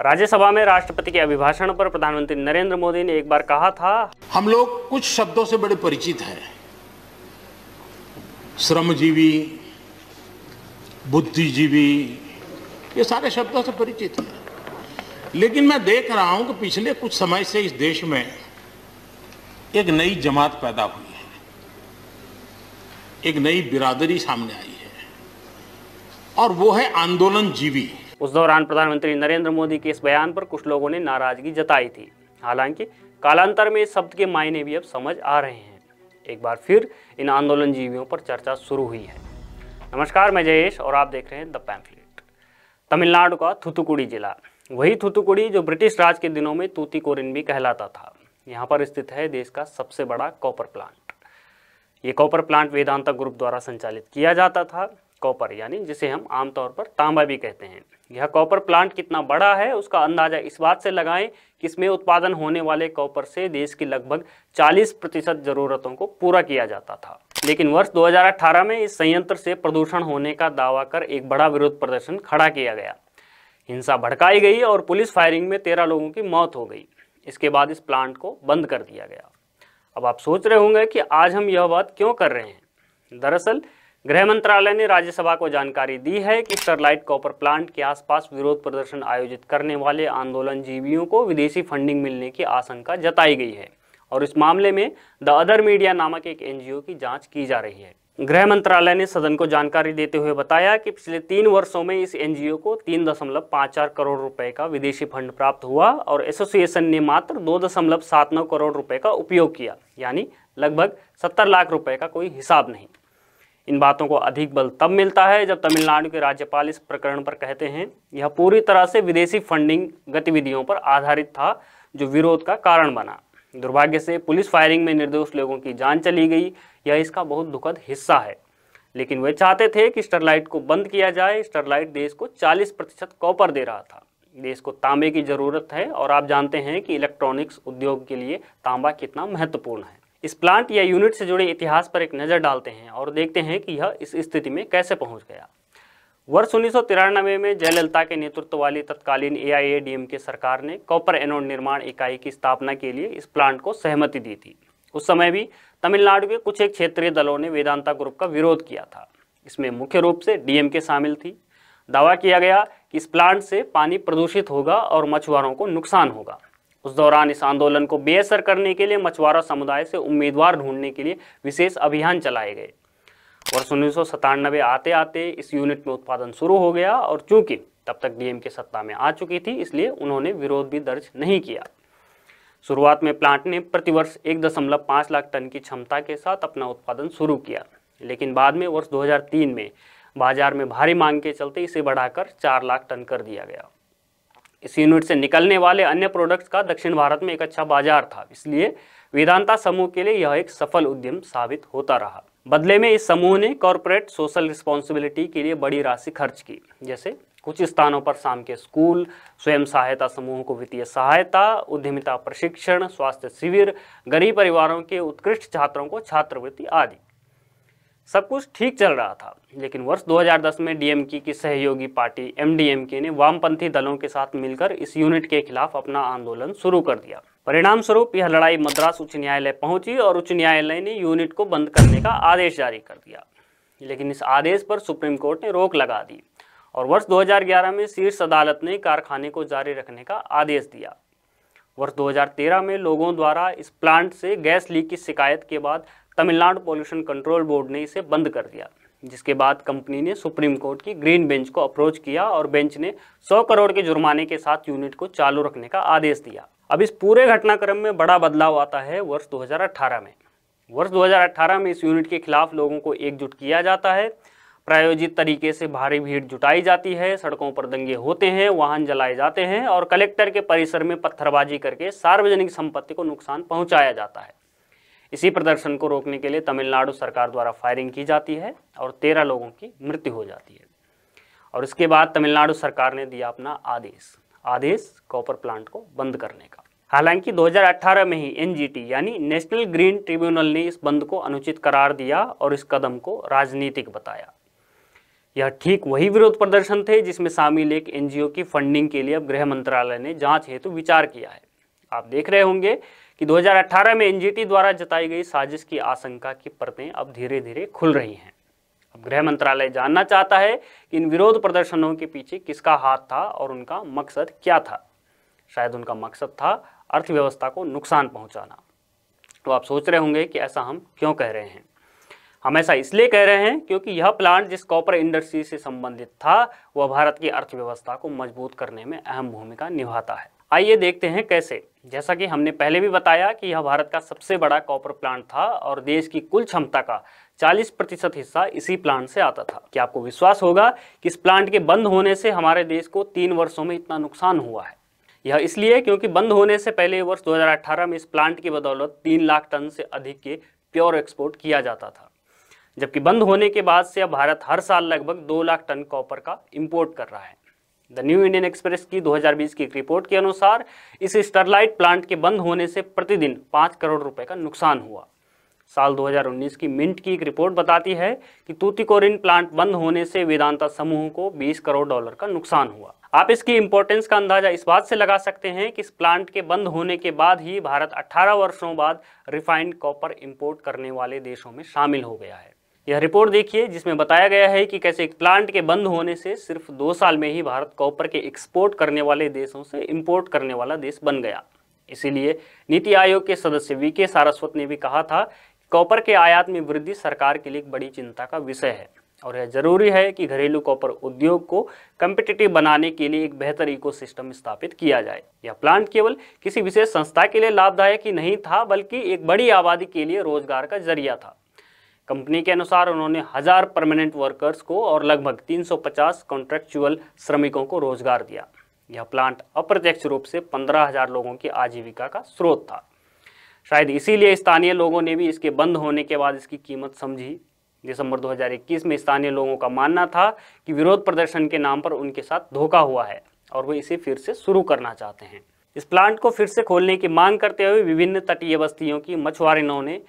राज्यसभा में राष्ट्रपति के अभिभाषण पर प्रधानमंत्री नरेंद्र मोदी ने एक बार कहा था हम लोग कुछ शब्दों से बड़े परिचित हैं श्रमजीवी बुद्धिजीवी ये सारे शब्दों से परिचित हैं लेकिन मैं देख रहा हूं कि पिछले कुछ समय से इस देश में एक नई जमात पैदा हुई है एक नई बिरादरी सामने आई है और वो है आंदोलन जीवी उस दौरान प्रधानमंत्री नरेंद्र मोदी के इस बयान पर कुछ लोगों ने नाराजगी जताई थी हालांकि कालांतर में इस शब्द के मायने भी अब समझ आ रहे हैं एक बार फिर इन आंदोलन जीवियों पर चर्चा शुरू हुई है नमस्कार मैं जयेश और आप देख रहे हैं द पैम्फलेट तमिलनाडु का थुतुकुड़ी जिला वही थुतुकुड़ी जो ब्रिटिश राज के दिनों में तूतीकोरिन भी कहलाता था यहाँ पर स्थित है देश का सबसे बड़ा कॉपर प्लांट ये कॉपर प्लांट वेदांता ग्रुप द्वारा संचालित किया जाता था कॉपर यानी जिसे हम आमतौर पर तांबा भी कहते हैं यह कॉपर प्लांट कितना बड़ा है उसका अंदाजा इस बात से लगाएं कि इसमें उत्पादन होने वाले कॉपर से देश की लगभग 40 प्रतिशत जरूरतों को पूरा किया जाता था लेकिन वर्ष 2018 में इस संयंत्र से प्रदूषण होने का दावा कर एक बड़ा विरोध प्रदर्शन खड़ा किया गया हिंसा भड़काई गई और पुलिस फायरिंग में तेरह लोगों की मौत हो गई इसके बाद इस प्लांट को बंद कर दिया गया अब आप सोच रहे होंगे कि आज हम यह बात क्यों कर रहे हैं दरअसल गृह मंत्रालय ने राज्यसभा को जानकारी दी है कि स्टरलाइट कॉपर प्लांट के आसपास विरोध प्रदर्शन आयोजित करने वाले आंदोलन जीवियों को विदेशी फंडिंग मिलने की आशंका जताई गई है और इस मामले में द अदर मीडिया नामक एक एनजीओ की जांच की जा रही है गृह मंत्रालय ने सदन को जानकारी देते हुए बताया कि पिछले तीन वर्षों में इस एनजीओ को तीन दशमलव पाँच चार करोड़ रुपए का विदेशी फंड प्राप्त हुआ और एसोसिएशन ने मात्र दो दशमलव सात नौ करोड़ रुपए का उपयोग किया यानी लगभग सत्तर लाख रुपए का कोई हिसाब नहीं इन बातों को अधिक बल तब मिलता है जब तमिलनाडु के राज्यपाल इस प्रकरण पर कहते हैं यह पूरी तरह से विदेशी फंडिंग गतिविधियों पर आधारित था जो विरोध का कारण बना दुर्भाग्य से पुलिस फायरिंग में निर्दोष लोगों की जान चली गई यह इसका बहुत दुखद हिस्सा है लेकिन वे चाहते थे कि स्टरलाइट को बंद किया जाए स्टरलाइट देश को 40 प्रतिशत कॉपर दे रहा था देश को तांबे की ज़रूरत है और आप जानते हैं कि इलेक्ट्रॉनिक्स उद्योग के लिए तांबा कितना महत्वपूर्ण है इस प्लांट या यूनिट से जुड़े इतिहास पर एक नज़र डालते हैं और देखते हैं कि यह इस स्थिति में कैसे पहुंच गया वर्ष उन्नीस में जयललिता के नेतृत्व वाली तत्कालीन के सरकार ने कॉपर एनोड निर्माण इकाई की स्थापना के लिए इस प्लांट को सहमति दी थी उस समय भी तमिलनाडु के कुछ एक क्षेत्रीय दलों ने वेदांता ग्रुप का विरोध किया था इसमें मुख्य रूप से डीएमके शामिल थी दावा किया गया कि इस प्लांट से पानी प्रदूषित होगा और मछुआरों को नुकसान होगा उस दौरान इस आंदोलन को बेअसर करने के लिए मछुआरा समुदाय से उम्मीदवार ढूंढने के लिए विशेष अभियान चलाए गए वर्ष उन्नीस आते आते इस यूनिट में उत्पादन शुरू हो गया और चूंकि तब तक डीएम के सत्ता में आ चुकी थी इसलिए उन्होंने विरोध भी दर्ज नहीं किया शुरुआत में प्लांट ने प्रतिवर्ष एक दशमलव पाँच लाख टन की क्षमता के साथ अपना उत्पादन शुरू किया लेकिन बाद में वर्ष 2003 में बाजार में भारी मांग के चलते इसे बढ़ाकर चार लाख टन कर दिया गया इस यूनिट से निकलने वाले अन्य प्रोडक्ट्स का दक्षिण भारत में एक अच्छा बाजार था इसलिए वेदांता समूह के लिए यह एक सफल उद्यम साबित होता रहा बदले में इस समूह ने कॉरपोरेट सोशल रिस्पॉन्सिबिलिटी के लिए बड़ी राशि खर्च की जैसे कुछ स्थानों पर शाम के स्कूल स्वयं सहायता समूहों को वित्तीय सहायता उद्यमिता प्रशिक्षण स्वास्थ्य शिविर गरीब परिवारों के उत्कृष्ट छात्रों को छात्रवृत्ति आदि सब कुछ ठीक चल रहा था लेकिन वर्ष 2010 में डीएमके की सहयोगी पार्टी एमडीएमके ने वामपंथी दलों के साथ मिलकर इस यूनिट के खिलाफ अपना आंदोलन शुरू कर दिया परिणाम स्वरूप यह लड़ाई मद्रास उच्च न्यायालय पहुंची और उच्च न्यायालय ने यूनिट को बंद करने का आदेश जारी कर दिया लेकिन इस आदेश पर सुप्रीम कोर्ट ने रोक लगा दी और वर्ष 2011 में शीर्ष अदालत ने कारखाने को जारी रखने का आदेश दिया वर्ष 2013 में लोगों द्वारा इस प्लांट से गैस लीक की शिकायत के बाद तमिलनाडु पॉल्यूशन कंट्रोल बोर्ड ने इसे बंद कर दिया जिसके बाद कंपनी ने सुप्रीम कोर्ट की ग्रीन बेंच को अप्रोच किया और बेंच ने 100 करोड़ के जुर्माने के साथ यूनिट को चालू रखने का आदेश दिया अब इस पूरे घटनाक्रम में बड़ा बदलाव आता है वर्ष 2018 में वर्ष 2018 में इस यूनिट के खिलाफ लोगों को एकजुट किया जाता है प्रायोजित तरीके से भारी भीड़ जुटाई जाती है सड़कों पर दंगे होते हैं वाहन जलाए जाते हैं और कलेक्टर के परिसर में पत्थरबाजी करके सार्वजनिक संपत्ति को नुकसान पहुंचाया जाता है इसी प्रदर्शन को रोकने के लिए तमिलनाडु सरकार द्वारा फायरिंग की जाती है और तेरह लोगों की मृत्यु हो जाती है और इसके बाद तमिलनाडु सरकार ने दिया अपना आदेश आदेश कॉपर प्लांट को बंद करने का हालांकि 2018 में ही एनजीटी यानी नेशनल ग्रीन ट्रिब्यूनल ने इस बंद को अनुचित करार दिया और इस कदम को राजनीतिक बताया यह ठीक वही विरोध प्रदर्शन थे जिसमें शामिल एक एनजीओ की फंडिंग के लिए अब गृह मंत्रालय ने जांच हेतु विचार किया है आप देख रहे होंगे कि 2018 में एनजीटी द्वारा जताई गई साजिश की आशंका की परतें अब धीरे धीरे खुल रही हैं अब गृह मंत्रालय जानना चाहता है कि इन विरोध प्रदर्शनों के पीछे किसका हाथ था और उनका मकसद क्या था शायद उनका मकसद था अर्थव्यवस्था को नुकसान पहुंचाना तो आप सोच रहे होंगे कि ऐसा हम क्यों कह रहे हैं हम ऐसा इसलिए कह रहे हैं क्योंकि यह प्लांट जिस कॉपर इंडस्ट्री से संबंधित था वह भारत की अर्थव्यवस्था को मजबूत करने में अहम भूमिका निभाता है आइए देखते हैं कैसे जैसा कि हमने पहले भी बताया कि यह भारत का सबसे बड़ा कॉपर प्लांट था और देश की कुल क्षमता का 40 प्रतिशत हिस्सा इसी प्लांट से आता था क्या आपको विश्वास होगा कि इस प्लांट के बंद होने से हमारे देश को तीन वर्षों में इतना नुकसान हुआ है यह इसलिए क्योंकि बंद होने से पहले वर्ष 2018 में इस प्लांट की बदौलत तीन लाख टन से अधिक के प्योर एक्सपोर्ट किया जाता था जबकि बंद होने के बाद से अब भारत हर साल लगभग दो लाख टन कॉपर का इम्पोर्ट कर रहा है द न्यू इंडियन एक्सप्रेस की 2020 की एक रिपोर्ट के अनुसार इस स्टरलाइट प्लांट के बंद होने से प्रतिदिन पाँच करोड़ रुपए का नुकसान हुआ साल 2019 की मिंट की एक रिपोर्ट बताती है कि तूतीकोरिन प्लांट बंद होने से वेदांता समूह को 20 करोड़ डॉलर का नुकसान हुआ आप इसकी इम्पोर्टेंस का अंदाजा इस बात से लगा सकते हैं कि इस प्लांट के बंद होने के बाद ही भारत 18 वर्षों बाद रिफाइंड कॉपर इंपोर्ट करने वाले देशों में शामिल हो गया है यह रिपोर्ट देखिए जिसमें बताया गया है कि कैसे एक प्लांट के बंद होने से सिर्फ दो साल में ही भारत कॉपर के एक्सपोर्ट करने वाले देशों से इम्पोर्ट करने वाला देश बन गया इसीलिए नीति आयोग के सदस्य वी के सारस्वत ने भी कहा था कॉपर के आयात में वृद्धि सरकार के लिए एक बड़ी चिंता का विषय है और यह जरूरी है कि घरेलू कॉपर उद्योग को कंपिटेटिव बनाने के लिए एक बेहतर इकोसिस्टम स्थापित किया जाए यह प्लांट केवल किसी विशेष संस्था के लिए लाभदायक ही नहीं था बल्कि एक बड़ी आबादी के लिए रोजगार का जरिया था कंपनी के अनुसार उन्होंने हजार परमानेंट वर्कर्स को और लगभग 350 कॉन्ट्रेक्चुअल श्रमिकों को रोजगार दिया यह प्लांट अप्रत्यक्ष रूप से 15,000 लोगों की आजीविका का स्रोत था शायद इसीलिए स्थानीय लोगों ने भी इसके बंद होने के बाद इसकी कीमत समझी दिसंबर 2021 में स्थानीय लोगों का मानना था कि विरोध प्रदर्शन के नाम पर उनके साथ धोखा हुआ है और वे इसे फिर से शुरू करना चाहते हैं इस प्लांट को फिर से खोलने की मांग करते हुए विभिन्न तटीय बस्तियों की मछुआरिनों ने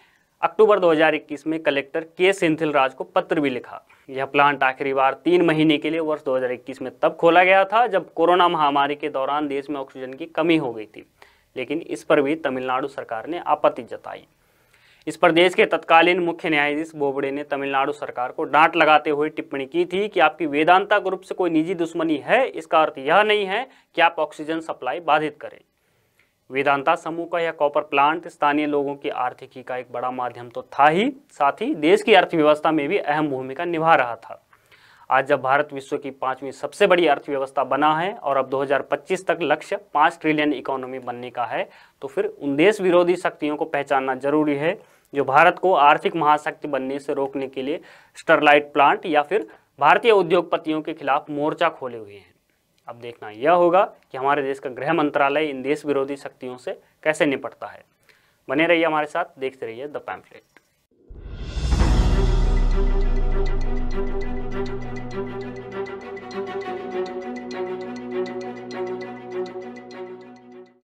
अक्टूबर 2021 में कलेक्टर के सेंथिल राज को पत्र भी लिखा यह प्लांट आखिरी बार तीन महीने के लिए वर्ष 2021 में तब खोला गया था जब कोरोना महामारी के दौरान देश में ऑक्सीजन की कमी हो गई थी लेकिन इस पर भी तमिलनाडु सरकार ने आपत्ति जताई इस पर देश के तत्कालीन मुख्य न्यायाधीश बोबड़े ने तमिलनाडु सरकार को डांट लगाते हुए टिप्पणी की थी कि आपकी वेदांता ग्रुप से कोई निजी दुश्मनी है इसका अर्थ यह नहीं है कि आप ऑक्सीजन सप्लाई बाधित करें वेदांता समूह का यह कॉपर प्लांट स्थानीय लोगों की आर्थिकी का एक बड़ा माध्यम तो था ही साथ ही देश की अर्थव्यवस्था में भी अहम भूमिका निभा रहा था आज जब भारत विश्व की पांचवी सबसे बड़ी अर्थव्यवस्था बना है और अब 2025 तक लक्ष्य पाँच ट्रिलियन इकोनॉमी बनने का है तो फिर उन देश विरोधी शक्तियों को पहचानना जरूरी है जो भारत को आर्थिक महाशक्ति बनने से रोकने के लिए स्टरलाइट प्लांट या फिर भारतीय उद्योगपतियों के खिलाफ मोर्चा खोले हुए हैं अब देखना यह होगा कि हमारे देश का गृह मंत्रालय इन देश विरोधी शक्तियों से कैसे निपटता है बने रहिए हमारे साथ देखते रहिए द पैम्फलेट